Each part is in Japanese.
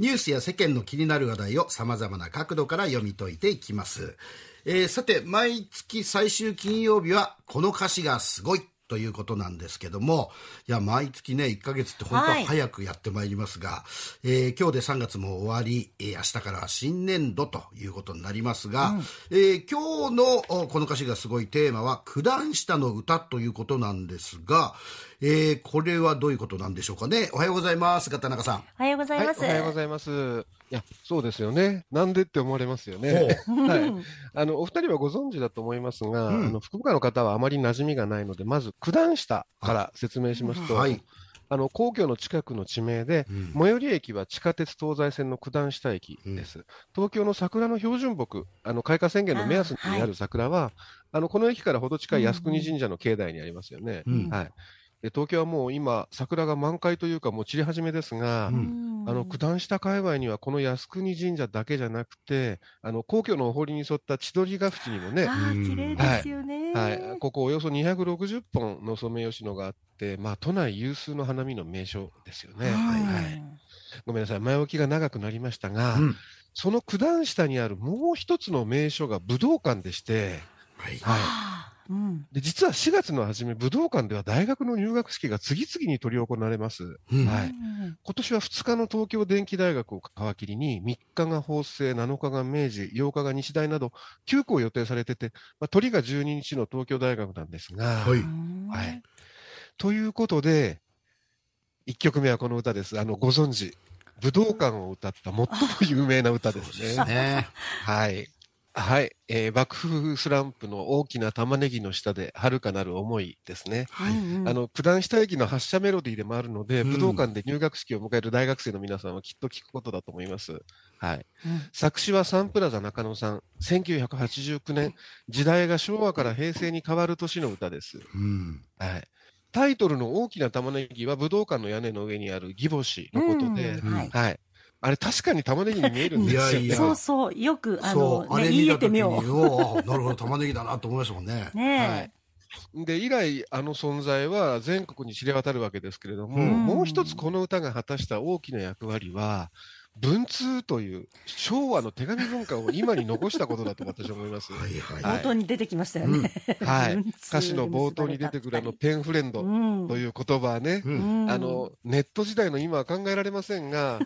ニュースや世間の気になる話題をさまざまな角度から読み解いていきます、えー、さて毎月最終金曜日はこの歌詞がすごいということなんですけどもいや毎月ね1か月って本当は早くやってまいりますが、はい、えー、今日で3月も終わり、えー、明日から新年度ということになりますが、うん、えー、今日のこの歌詞がすごいテーマは「九段下の歌」ということなんですが、えー、これはどういうことなんでしょうかね。おはようございます、片中さん。おはようございます、はい、おはようございます。いや、そうですよね。なんでって思われますよね。はい。あの、お二人はご存知だと思いますが、うん、あの、福岡の方はあまり馴染みがないので、まず、九段下から説明しますと、はい。あの、皇居の近くの地名で、うん、最寄り駅は地下鉄東西線の九段下駅です。うん、東京の桜の標準木、あの、開花宣言の目安にある桜は、あはい、あの、この駅からほど近い靖国神社の境内にありますよね。はい。東京はもう今、桜が満開というか、もう散り始めですが、うん、あの九段下界隈には、この靖国神社だけじゃなくて、あの皇居のお堀に沿った千鳥ヶ淵にもね、綺麗ですよね、はい、はい、ここおよそ260本のソメイヨシノがあって、まあ、都内有数の花見の名所ですよね。はい、はい、ごめんなさい、前置きが長くなりましたが、うん、その九段下にあるもう一つの名所が武道館でして、はい、はいうん、で実は4月の初め武道館では大学の入学式が次々に執り行われます、うん、はい、今年は2日の東京電機大学を皮切りに3日が法政7日が明治8日が日大など9校予定されてて、まあ、鳥が12日の東京大学なんですが。はい、はい、ということで1曲目はこの歌ですあのご存知武道館を歌った最も有名な歌ですね。すねはいはい、えー、幕府スランプの大きな玉ねぎの下で遥かなる思いですね、はいうん、あの九段下駅の発車メロディーでもあるので、うん、武道館で入学式を迎える大学生の皆さんはきっと聞くことだと思います、はい、うん、作詞はサンプラザ中野さん1989年時代が昭和から平成に変わる年の歌です、はい、タイトルの「大きな玉ねぎ」は武道館の屋根の上にある義母子のことで、はいあれ確かに玉ねぎに見えるんですよ、ね、いやいやそうそう、よく、あの、ね、あれ言い得てみよう。なるほど、玉ねぎだなと思いましたもんね。ねはいで以来、あの存在は全国に知れ渡るわけですけれども、うん、もう一つこの歌が果たした大きな役割は、文通という昭和の手紙文化を今に残したことだと私は思います。は いはいはい、冒頭に出てきましたよね。うん、はい。歌詞の冒頭に出てくるあのペンフレンドという言葉ね、うん、あのネット時代の今は考えられませんが、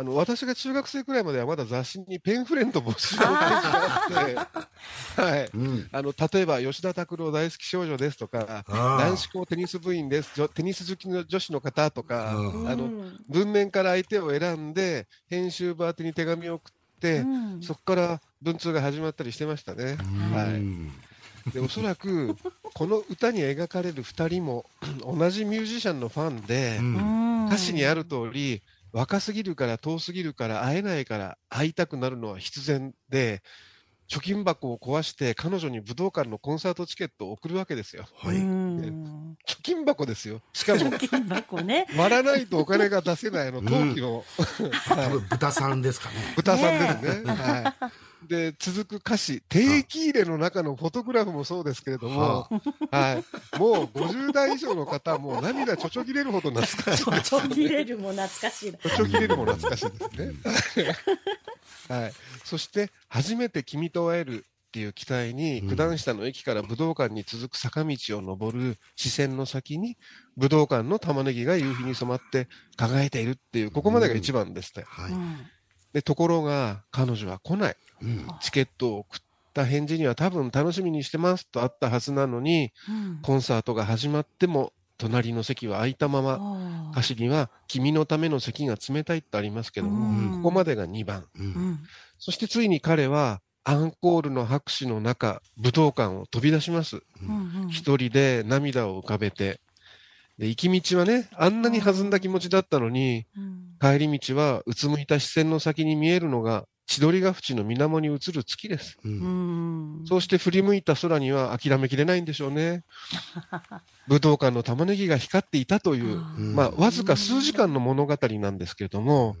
あの私が中学生くらいまではまだ雑誌にペンフレンド募集のペーがあって、はいうん、あの例えば吉田拓郎大好き少女ですとか男子校テニス部員ですテニス好きの女子の方とかあの文面から相手を選んで編集部宛てに手紙を送って、うん、そこから文通が始まったりしてましたね。はいでおそらくこの歌に描かれる2人も同じミュージシャンのファンで、うん、歌詞にある通り若すぎるから遠すぎるから会えないから会いたくなるのは必然で貯金箱を壊して彼女に武道館のコンサートチケットを送るわけですよ。はい、貯金箱ですよ。しかも、貯金箱ね。割らないとお金が出せないの、陶器の。多分豚さんですかね。豚さんですね。はい。で、続く歌詞、定期入れの中のフォトグラフもそうですけれども、はい。もう50代以上の方もう涙ちょちょぎれるほど懐かしい。ちょちょぎれるも懐かしい。ちょちょぎれるも懐かしいですね。はい。そして、初めて君と会えるっていう期待に、九段下の駅から武道館に続く坂道を登る視線の先に、武道館の玉ねぎが夕日に染まって輝いているっていう、ここまでが一番ですね。はい、でところが、彼女は来ない、うん、チケットを送った返事には、多分楽しみにしてますとあったはずなのに、うん、コンサートが始まっても、隣の席は空いたまま、歌詞には、君のための席が冷たいってありますけども、うん、ここまでが2番。そしてついに彼は、アンコールの拍手の中武道館を飛び出します、うんうん、人で涙を浮かべてで行き道はねあんなに弾んだ気持ちだったのに、うん、帰り道はうつむいた視線の先に見えるのが千鳥ヶ淵の水面に映る月です、うん、そうして振り向いた空には諦めきれないんでしょうね 武道館の玉ねぎが光っていたという、うん、まあ、わずか数時間の物語なんですけれども、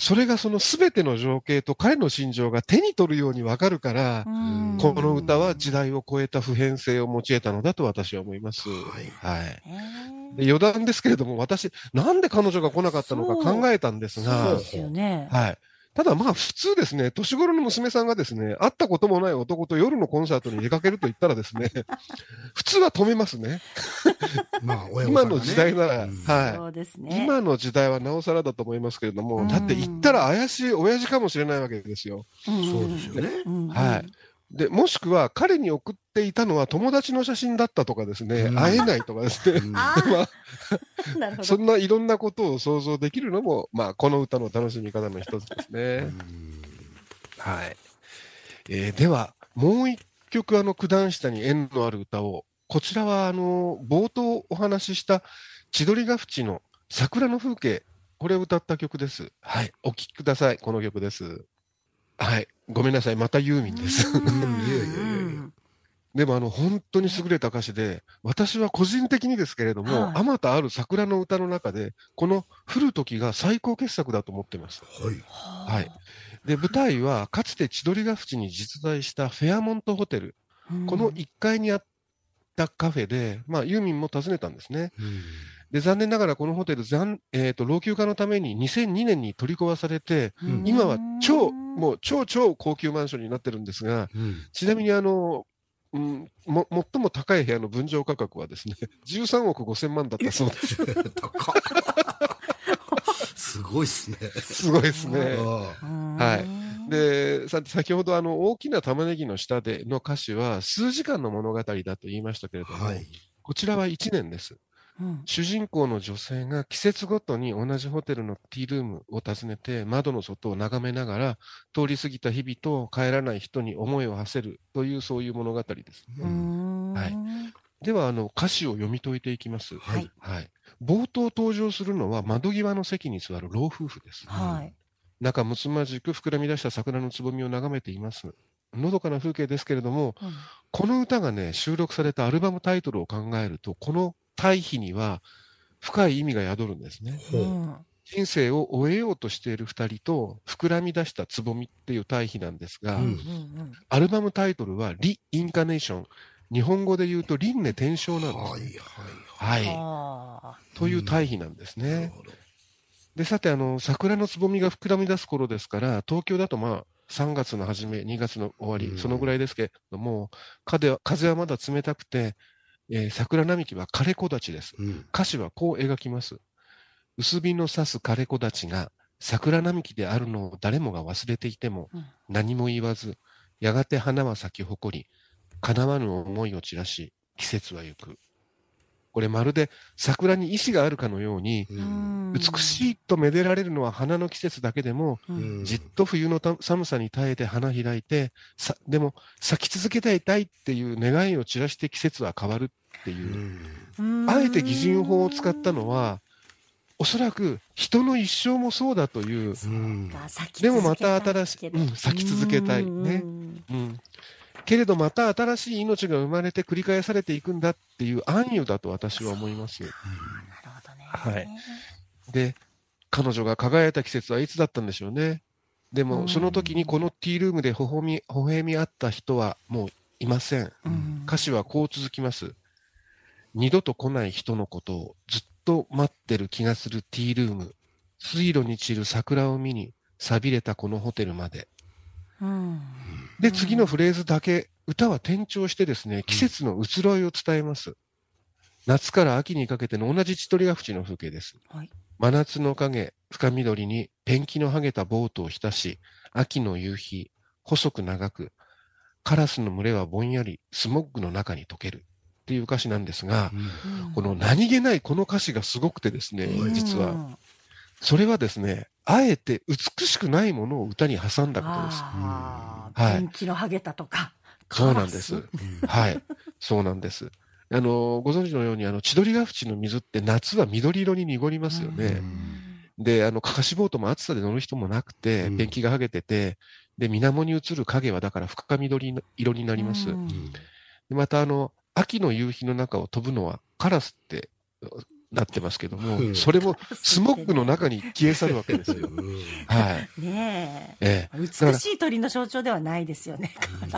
それがその全ての情景と彼の心情が手に取るようにわかるから、この歌は時代を超えた普遍性を用いたのだと私は思います。はい。はい、余談ですけれども、私、なんで彼女が来なかったのか考えたんですが、そうですよね。はい。ただまあ普通ですね、年頃の娘さんがですね、会ったこともない男と夜のコンサートに出かけると言ったらですね、普通は止めますね。まあ、ね、今の時代なら、うはい、ね、今の時代はなおさらだと思いますけれども、だって行ったら怪しい親父かもしれないわけですよ。うそうですよね。はい。でもしくは彼に送っていたのは友達の写真だったとかですね、うん、会えないとかですね、そんないろんなことを想像できるのも、まあ、この歌の楽しみ方の一つですね。はいえー、ではもう一曲あの九段下に縁のある歌をこちらはあの冒頭お話しした千鳥ヶ淵の桜の風景これを歌った曲です。はい、お聴きください。この曲です。はい。ごめんなさい。またユーミンです。でもあの本当に優れた歌詞で、私は個人的にですけれども、あまたある桜の歌の中で、この降る時が最高傑作だと思ってます。はい。はい。で、舞台はかつて千鳥ヶ淵に実在したフェアモントホテル。この1階にあったカフェで、まあユーミンも訪ねたんですね。うんで残念ながらこのホテル残、えーと、老朽化のために2002年に取り壊されて、うん、今は超、もう超超高級マンションになってるんですが、うん、ちなみにあの、うん、も最も高い部屋の分譲価格はですね、13 億5000万だったそうです。すごいですね。すごいですね。はい。で、さ先ほどあの大きな玉ねぎの下での歌詞は数時間の物語だと言いましたけれども、はい、こちらは1年です。主人公の女性が季節ごとに同じホテルのティールームを訪ねて窓の外を眺めながら通り過ぎた日々と帰らない人に思いを馳せるというそういう物語ですね。はい、ではあの歌詞を読み解いていきます、はい、はい、冒頭登場するのは窓際の席に座る老夫婦です。はい、仲睦まじく膨らみ出した桜のつぼみを眺めています。のどかな風景ですけれども、うん、この歌がね収録されたアルバムタイトルを考えるとこの対比には深い意味が宿るんですね。うん、人生を終えようとしている2人と膨らみ出したつぼみっていう対比なんですが、うん、アルバムタイトルはリ・インカネーション日本語で言うと輪廻転生なんです、ね。はいはい、はい、という対比なんですね。うん、でさてあの桜のつぼみが膨らみ出す頃ですから東京だとまあ3月の初め2月の終わり、そのぐらいですけれども風は風はまだ冷たくてえー、桜並木は枯子立ちです、うん、歌詞はこう描きます。薄日の差す枯れ子立ちが桜並木であるのを誰もが忘れていても何も言わず、やがて花は咲き誇り、叶わぬ思いを散らし、季節は行く。これまるで桜に意志があるかのように、うん、美しいとめでられるのは花の季節だけでも、うん、じっと冬の寒さに耐えて花開いてでも咲き続けたいたいっていう願いを散らして季節は変わるっていう。うあえて擬人法を使ったのは、おそらく人の一生もそうだという。うでもまた新しい、うん、咲き続けたい。ね。うん。けれどまた新しい命が生まれて繰り返されていくんだっていう暗喩だと私は思います。で、彼女が輝いた季節はいつだったんでしょうね。でも、その時にこのティールームで微笑み、微笑み合った人はもういません。歌詞はこう続きます。二度と来ない人のことをずっと待ってる気がするティールーム、水路に散る桜を見に、寂れたこのホテルまで。うん、で、次のフレーズだけ、歌は転調してですね、季節の移ろいを伝えます。うん、夏から秋にかけての同じ千鳥ヶ淵の風景です。はい、真夏の影、深緑にペンキの剥げたボートを浸し、秋の夕日、細く長く、カラスの群れはぼんやり、スモッグの中に溶ける。っていう歌詞なんですが、うん、この何気ないこの歌詞がすごくてですね、実は。それはですね、あえて美しくないものを歌に挟んだことです。はい。ピのハゲタとか。そうなんです。はい。そうなんです。あの、ご存知のように、あの、千鳥ヶ淵の水って夏は緑色に濁りますよね。で、あの、かかしボートも暑さで乗る人もなくて、ペンキが剥げてて、で、水面に映る影はだから深緑色になります。また、あの、秋の夕日の中を飛ぶのはカラスってなってますけども、うん、それもスモッグの中に消え去るわけですよ。はい。ねえ。ええ、美しい鳥の象徴ではないですよね。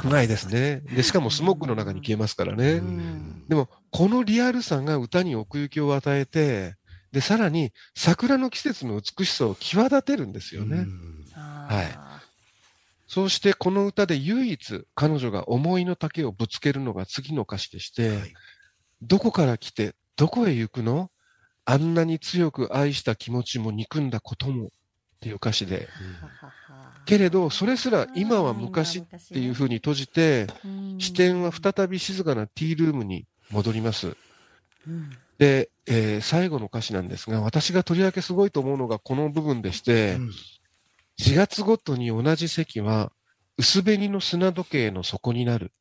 ないですね。で、しかもスモッグの中に消えますからね。でも、このリアルさが歌に奥行きを与えて、で、さらに桜の季節の美しさを際立てるんですよね。はい。そうしてこの歌で唯一彼女が思いの丈をぶつけるのが次の歌詞でして、はい、どこから来てどこへ行くのあんなに強く愛した気持ちも憎んだこともっていう歌詞で、うん、けれどそれすら今は昔っていうふうに閉じて、視点は再び静かなティールームに戻ります。うんで、えー、最後の歌詞なんですが、私がとりわけすごいと思うのがこの部分でして、うん、4月ごとに同じ席は薄紅の砂時計の底になる。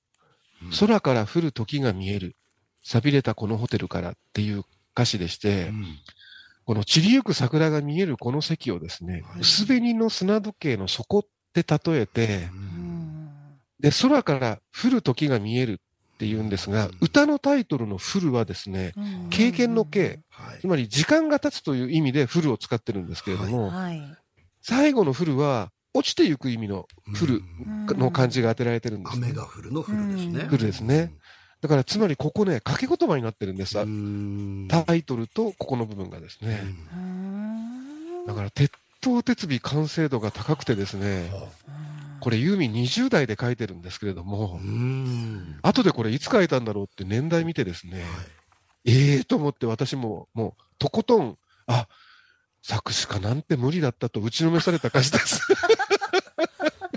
空から降る時が見える。錆びれたこのホテルからっていう歌詞でして、うん、この散りゆく桜が見えるこの席をですね、はい、薄紅の砂時計の底って例えて、うん、で、空から降る時が見えるって言うんですが、うん、歌のタイトルの降るはですね、経験の経、はい、つまり時間が経つという意味で降るを使ってるんですけれども、はい、最後の降るは、落ちていく意味の降るの漢字が当てられてるんです、ね、雨が降るの降るですね。降るですね。だからつまりここね、掛け言葉になってるんです。タイトルとここの部分がですね。だから鉄塔鉄尾完成度が高くてですね、これユーミン20代で書いてるんですけれども、後でこれいつ書いたんだろうって年代見てですね、はい、ええと思って私ももうとことん、あ、作詞家なんて無理だったと打ちのめされた歌詞です。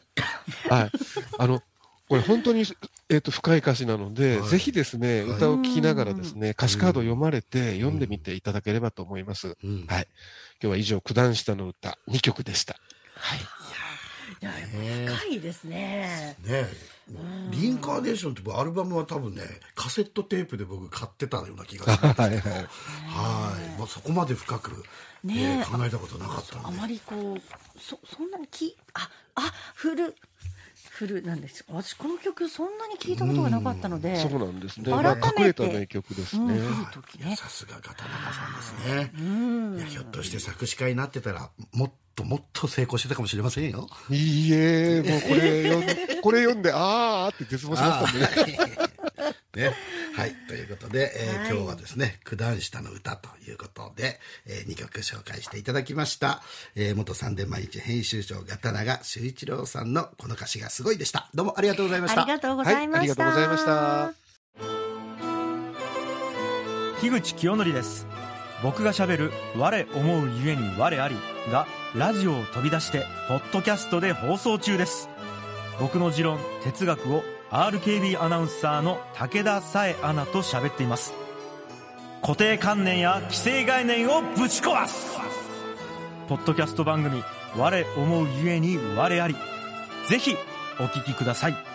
はい。あの、これ本当に、えっ、ー、と、深い歌詞なので、はい、ぜひですね、はい、歌を聴きながらですね、歌詞カードを読まれて、読んでみていただければと思います。はい。今日は以上、九段下の歌、2曲でした。はい。や深いですね。ねリンカーネーションってアルバムは多分ねカセットテープで僕買ってたような気がするんですけど はい、まあ、そこまで深く、ね、えー、考えたことなかったあまりこうそそんなにきああ古フルなんです。私この曲そんなに聞いたことがなかったので、うん、そうなんですね。改めて、名曲ですね。さすが片中さんですね。うん、ひょっとして作詞家になってたらもっともっと成功してたかもしれませんよ。いいえ、もうこれこれ読んでああって絶望しましたね。ねはい、ということで、えー、はい、今日はですね、九段下の歌ということで、えー、2曲紹介していただきました。えー、元サンデー毎日編集長、ガタナガ修一郎さんのこの歌詞がすごいでした。どうもありがとうございました。ありがとうございました。ありがとうございました。樋口清則です。僕がしゃべる「我思うゆえに我あり」がラジオを飛び出してポッドキャストで放送中です僕の持論哲学を RKB アナウンサーの武田紗恵アナと喋っています固定観念や既成概念をぶち壊すポッドキャスト番組「我思うゆえに我あり」ぜひお聴きください